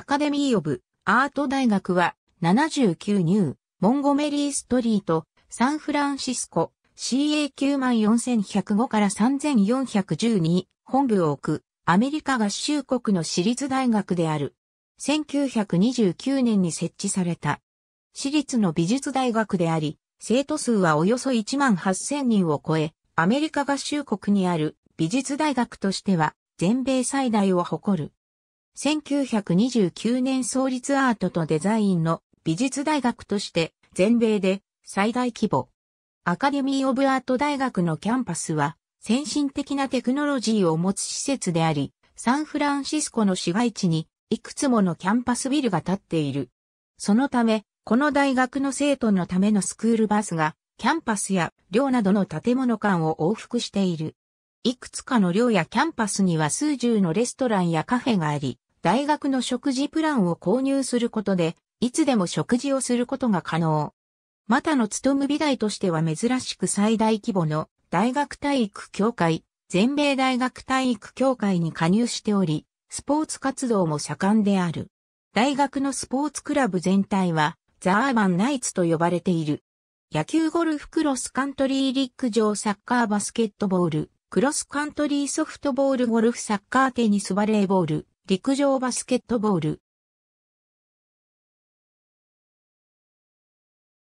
アカデミー・オブ・アート大学は79ニュー、モンゴメリー・ストリート、サンフランシスコ、CA94105 から3412本部を置くアメリカ合衆国の私立大学である。1929年に設置された。私立の美術大学であり、生徒数はおよそ1万8000人を超え、アメリカ合衆国にある美術大学としては全米最大を誇る。1929年創立アートとデザインの美術大学として全米で最大規模。アカデミー・オブ・アート大学のキャンパスは先進的なテクノロジーを持つ施設であり、サンフランシスコの市街地にいくつものキャンパスビルが建っている。そのため、この大学の生徒のためのスクールバスがキャンパスや寮などの建物間を往復している。いくつかの寮やキャンパスには数十のレストランやカフェがあり、大学の食事プランを購入することで、いつでも食事をすることが可能。またの勤む美大としては珍しく最大規模の大学体育協会、全米大学体育協会に加入しており、スポーツ活動も盛んである。大学のスポーツクラブ全体は、ザ・ーバン・ナイツと呼ばれている。野球ゴルフクロスカントリー陸上サッカーバスケットボール、クロスカントリーソフトボールゴルフサッカーテニスバレーボール、陸上バスケットボール、